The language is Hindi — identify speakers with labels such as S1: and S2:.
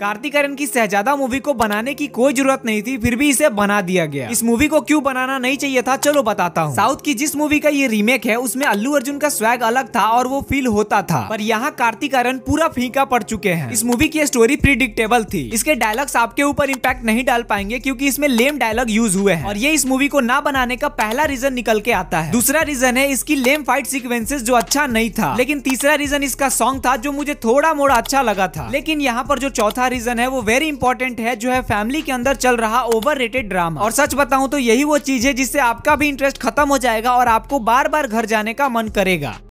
S1: कार्तिकरण की सहजादा मूवी को बनाने की कोई जरूरत नहीं थी फिर भी इसे बना दिया गया इस मूवी को क्यों बनाना नहीं चाहिए था चलो बताता हूँ साउथ की जिस मूवी का ये रीमेक है उसमें अल्लू अर्जुन का स्वैग अलग था और वो फील होता था पर यहाँ कार्तिकरण पूरा फीका पड़ चुके हैं इस मूवी की स्टोरी प्रिडिक्टेबल थी इसके डायलॉग्स आपके ऊपर इम्पैक्ट नहीं डाल पाएंगे क्यूँकी इसमें लेम डायलॉग यूज हुए हैं और ये इस मूवी को न बनाने का पहला रीजन निकल के आता है दूसरा रीजन है इसकी लेम फाइट सिक्वेंसेज जो अच्छा नहीं था लेकिन तीसरा रीजन इसका सॉन्ग था जो मुझे थोड़ा मोड़ा अच्छा लगा था लेकिन यहाँ पर जो चौथा का रीजन है वो वेरी इंपॉर्टेंट है जो है फैमिली के अंदर चल रहा ओवर रेटेड ड्रामा और सच बताऊं तो यही वो चीज है जिससे आपका भी इंटरेस्ट खत्म हो जाएगा और आपको बार बार घर जाने का मन करेगा